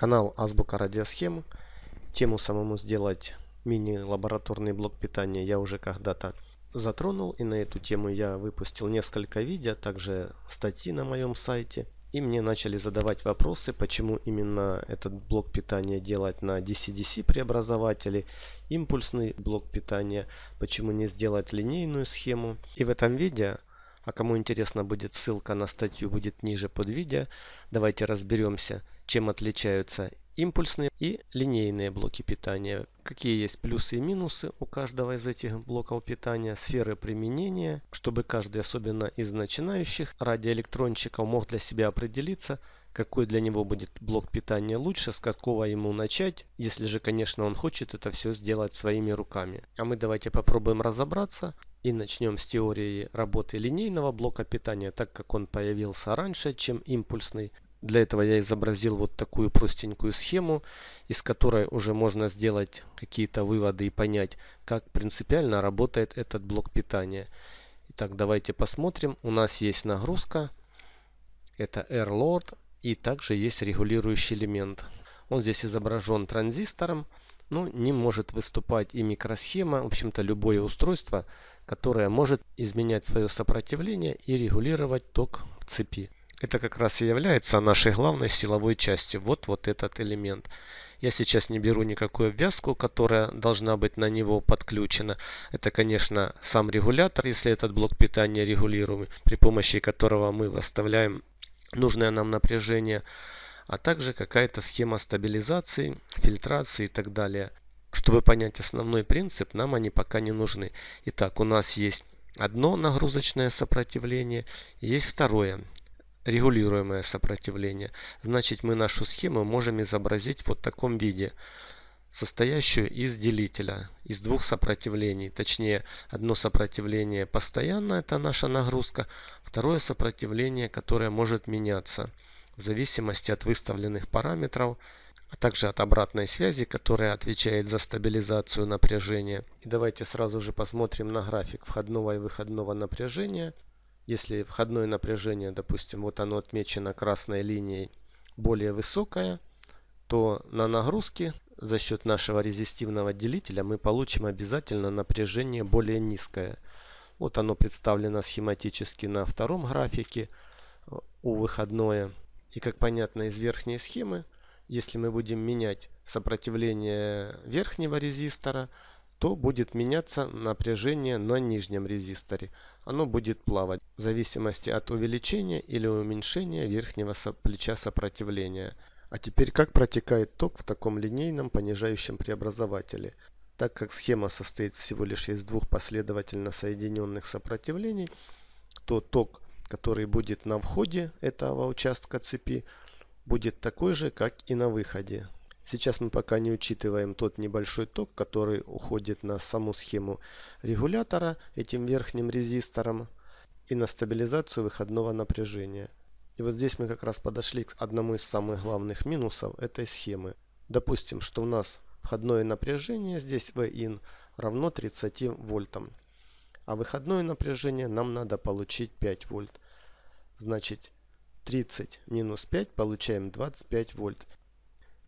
канал Азбука Радиосхем. Тему самому сделать мини-лабораторный блок питания я уже когда-то затронул, и на эту тему я выпустил несколько видео, также статьи на моем сайте. И мне начали задавать вопросы, почему именно этот блок питания делать на DC-DC преобразователе, импульсный блок питания, почему не сделать линейную схему. И в этом видео, а кому интересно будет ссылка на статью будет ниже под видео, давайте разберемся, чем отличаются импульсные и линейные блоки питания, какие есть плюсы и минусы у каждого из этих блоков питания, сферы применения, чтобы каждый, особенно из начинающих радиоэлектронщиков, мог для себя определиться, какой для него будет блок питания лучше, с какого ему начать, если же, конечно, он хочет это все сделать своими руками. А мы давайте попробуем разобраться и начнем с теории работы линейного блока питания, так как он появился раньше, чем импульсный. Для этого я изобразил вот такую простенькую схему, из которой уже можно сделать какие-то выводы и понять, как принципиально работает этот блок питания. Итак, давайте посмотрим. У нас есть нагрузка, это AirLord, и также есть регулирующий элемент. Он здесь изображен транзистором, но ну, не может выступать и микросхема, в общем-то любое устройство, которое может изменять свое сопротивление и регулировать ток в цепи. Это как раз и является нашей главной силовой частью. Вот вот этот элемент. Я сейчас не беру никакую обвязку, которая должна быть на него подключена. Это, конечно, сам регулятор, если этот блок питания регулируемый, при помощи которого мы выставляем нужное нам напряжение, а также какая-то схема стабилизации, фильтрации и так далее. Чтобы понять основной принцип, нам они пока не нужны. Итак, у нас есть одно нагрузочное сопротивление, есть второе регулируемое сопротивление. Значит, мы нашу схему можем изобразить вот в таком виде, состоящую из делителя, из двух сопротивлений. Точнее, одно сопротивление постоянное, это наша нагрузка, второе сопротивление, которое может меняться в зависимости от выставленных параметров, а также от обратной связи, которая отвечает за стабилизацию напряжения. И давайте сразу же посмотрим на график входного и выходного напряжения. Если входное напряжение, допустим, вот оно отмечено красной линией, более высокое, то на нагрузке за счет нашего резистивного делителя мы получим обязательно напряжение более низкое. Вот оно представлено схематически на втором графике э, у выходное. И как понятно из верхней схемы, если мы будем менять сопротивление верхнего резистора, то будет меняться напряжение на нижнем резисторе. Оно будет плавать в зависимости от увеличения или уменьшения верхнего плеча сопротивления. А теперь как протекает ток в таком линейном понижающем преобразователе? Так как схема состоит всего лишь из двух последовательно соединенных сопротивлений, то ток, который будет на входе этого участка цепи, будет такой же, как и на выходе. Сейчас мы пока не учитываем тот небольшой ток, который уходит на саму схему регулятора этим верхним резистором и на стабилизацию выходного напряжения. И вот здесь мы как раз подошли к одному из самых главных минусов этой схемы. Допустим, что у нас входное напряжение здесь Vin равно 30 вольтам, а выходное напряжение нам надо получить 5 вольт. Значит 30 минус 5 получаем 25 вольт.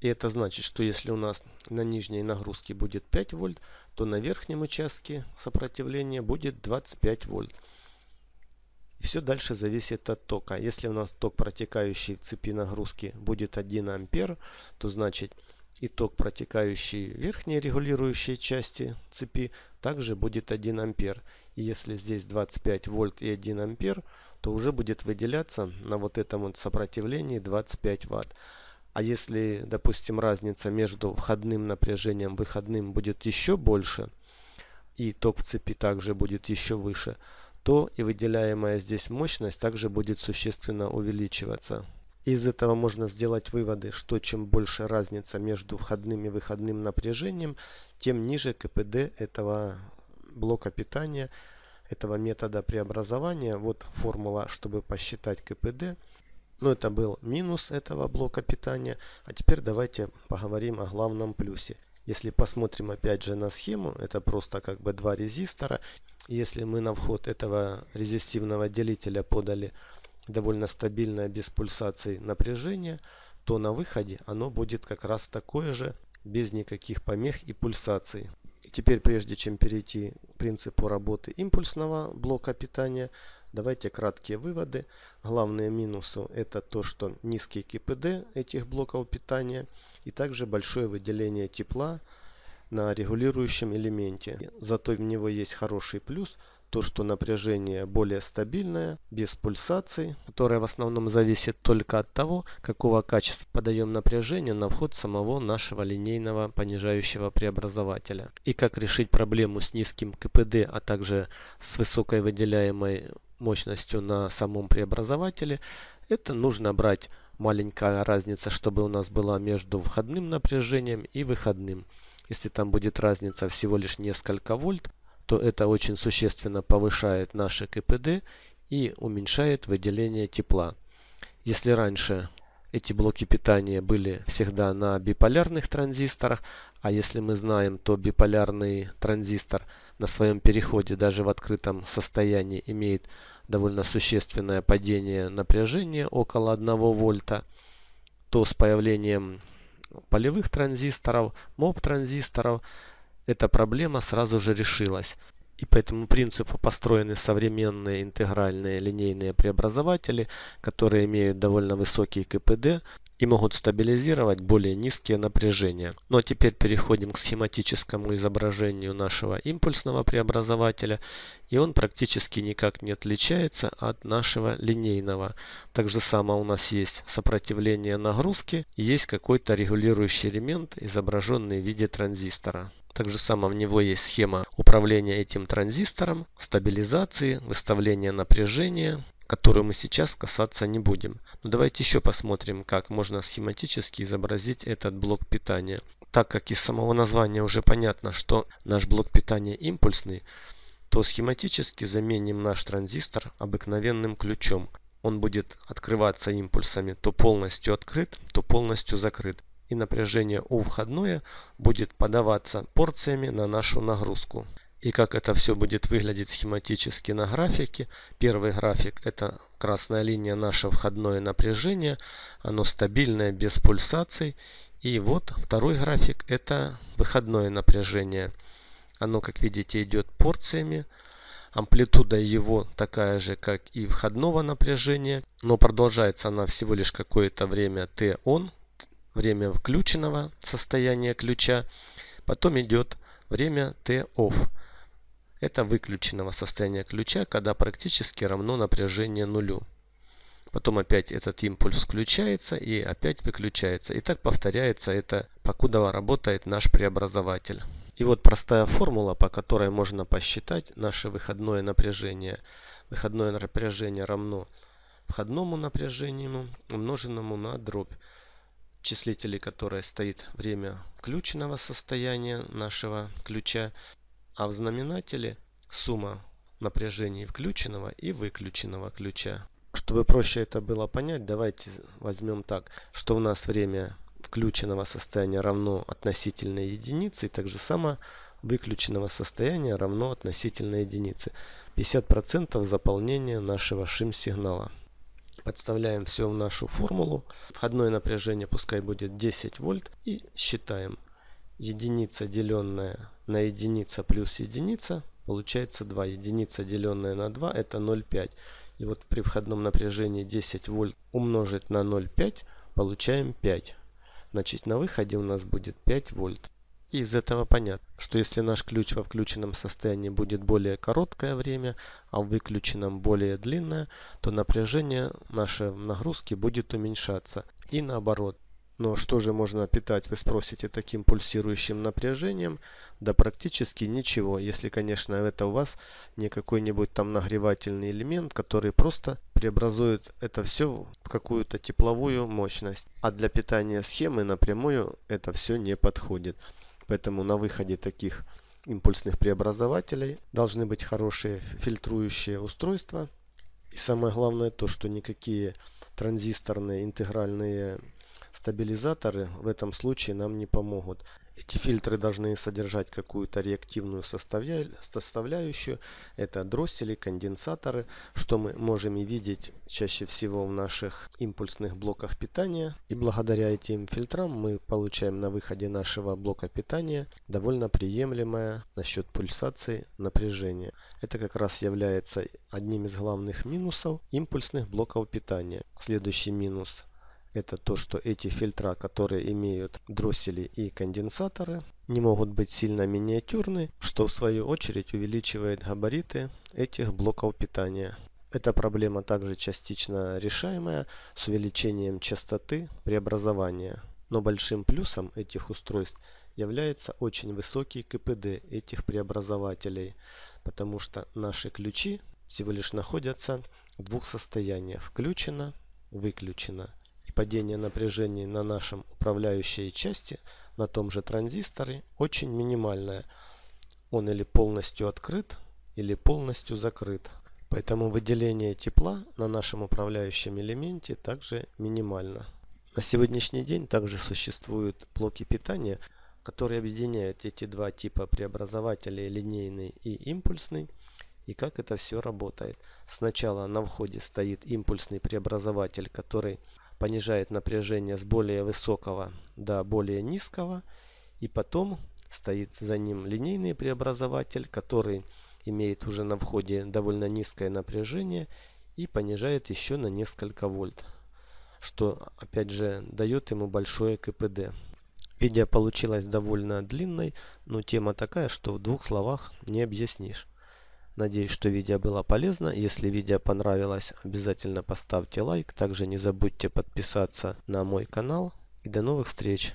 И это значит, что если у нас на нижней нагрузке будет 5 вольт, то на верхнем участке сопротивления будет 25 вольт. И все дальше зависит от тока. Если у нас ток, протекающий в цепи нагрузки, будет 1 ампер, то значит и ток, протекающий в верхней регулирующей части цепи, также будет 1 ампер. И если здесь 25 вольт и 1 ампер, то уже будет выделяться на вот этом вот сопротивлении 25 ватт. А если, допустим, разница между входным напряжением и выходным будет еще больше, и ток в цепи также будет еще выше, то и выделяемая здесь мощность также будет существенно увеличиваться. Из этого можно сделать выводы, что чем больше разница между входным и выходным напряжением, тем ниже КПД этого блока питания, этого метода преобразования. Вот формула, чтобы посчитать КПД – но ну, это был минус этого блока питания. А теперь давайте поговорим о главном плюсе. Если посмотрим опять же на схему, это просто как бы два резистора. Если мы на вход этого резистивного делителя подали довольно стабильное без пульсаций напряжение, то на выходе оно будет как раз такое же, без никаких помех и пульсаций. И теперь прежде чем перейти к принципу работы импульсного блока питания, Давайте краткие выводы. Главные минусы это то, что низкий КПД этих блоков питания и также большое выделение тепла на регулирующем элементе. Зато в него есть хороший плюс, то что напряжение более стабильное, без пульсаций, которое в основном зависит только от того, какого качества подаем напряжение на вход самого нашего линейного понижающего преобразователя. И как решить проблему с низким КПД, а также с высокой выделяемой мощностью на самом преобразователе. Это нужно брать маленькая разница, чтобы у нас была между входным напряжением и выходным. Если там будет разница всего лишь несколько вольт, то это очень существенно повышает наши КПД и уменьшает выделение тепла. Если раньше эти блоки питания были всегда на биполярных транзисторах, а если мы знаем, то биполярный транзистор на своем переходе даже в открытом состоянии имеет довольно существенное падение напряжения около 1 вольта, то с появлением полевых транзисторов, МОП-транзисторов, эта проблема сразу же решилась. И по этому принципу построены современные интегральные линейные преобразователи, которые имеют довольно высокий КПД, и могут стабилизировать более низкие напряжения. Ну а теперь переходим к схематическому изображению нашего импульсного преобразователя. И он практически никак не отличается от нашего линейного. Так же само у нас есть сопротивление нагрузки, есть какой-то регулирующий элемент, изображенный в виде транзистора. Так же само в него есть схема управления этим транзистором, стабилизации, выставления напряжения, которую мы сейчас касаться не будем. Но давайте еще посмотрим, как можно схематически изобразить этот блок питания. Так как из самого названия уже понятно, что наш блок питания импульсный, то схематически заменим наш транзистор обыкновенным ключом. Он будет открываться импульсами то полностью открыт, то полностью закрыт. И напряжение у входное будет подаваться порциями на нашу нагрузку и как это все будет выглядеть схематически на графике. Первый график это красная линия наше входное напряжение, оно стабильное, без пульсаций. И вот второй график это выходное напряжение. Оно, как видите, идет порциями. Амплитуда его такая же, как и входного напряжения, но продолжается она всего лишь какое-то время T-on, время включенного состояния ключа. Потом идет время T-off это выключенного состояния ключа, когда практически равно напряжение нулю. Потом опять этот импульс включается и опять выключается. И так повторяется это, покуда работает наш преобразователь. И вот простая формула, по которой можно посчитать наше выходное напряжение. Выходное напряжение равно входному напряжению, умноженному на дробь числителей которой стоит время включенного состояния нашего ключа а в знаменателе сумма напряжений включенного и выключенного ключа. Чтобы проще это было понять, давайте возьмем так, что у нас время включенного состояния равно относительной единице, и так же само выключенного состояния равно относительной единице. 50% заполнения нашего шим-сигнала. Подставляем все в нашу формулу. Входное напряжение пускай будет 10 вольт и считаем единица, деленная на единица плюс единица получается 2. Единица, деленная на 2, это 0,5. И вот при входном напряжении 10 вольт умножить на 0,5 получаем 5. Значит, на выходе у нас будет 5 вольт. И из этого понятно, что если наш ключ во включенном состоянии будет более короткое время, а в выключенном более длинное, то напряжение нашей нагрузки будет уменьшаться. И наоборот, но что же можно питать, вы спросите, таким пульсирующим напряжением? Да практически ничего, если, конечно, это у вас не какой-нибудь там нагревательный элемент, который просто преобразует это все в какую-то тепловую мощность. А для питания схемы напрямую это все не подходит. Поэтому на выходе таких импульсных преобразователей должны быть хорошие фильтрующие устройства. И самое главное то, что никакие транзисторные интегральные Стабилизаторы в этом случае нам не помогут. Эти фильтры должны содержать какую-то реактивную составляющую. Это дроссели, конденсаторы, что мы можем и видеть чаще всего в наших импульсных блоках питания. И благодаря этим фильтрам мы получаем на выходе нашего блока питания довольно приемлемое насчет пульсации напряжение. Это как раз является одним из главных минусов импульсных блоков питания. Следующий минус это то, что эти фильтра, которые имеют дроссели и конденсаторы, не могут быть сильно миниатюрны, что в свою очередь увеличивает габариты этих блоков питания. Эта проблема также частично решаемая с увеличением частоты преобразования. Но большим плюсом этих устройств является очень высокий КПД этих преобразователей, потому что наши ключи всего лишь находятся в двух состояниях – включено, выключено – падение напряжений на нашем управляющей части на том же транзисторе очень минимальное. Он или полностью открыт, или полностью закрыт. Поэтому выделение тепла на нашем управляющем элементе также минимально. На сегодняшний день также существуют блоки питания, которые объединяют эти два типа преобразователей, линейный и импульсный, и как это все работает. Сначала на входе стоит импульсный преобразователь, который понижает напряжение с более высокого до более низкого. И потом стоит за ним линейный преобразователь, который имеет уже на входе довольно низкое напряжение и понижает еще на несколько вольт, что опять же дает ему большое КПД. Видео получилось довольно длинной, но тема такая, что в двух словах не объяснишь. Надеюсь, что видео было полезно. Если видео понравилось, обязательно поставьте лайк. Также не забудьте подписаться на мой канал. И до новых встреч!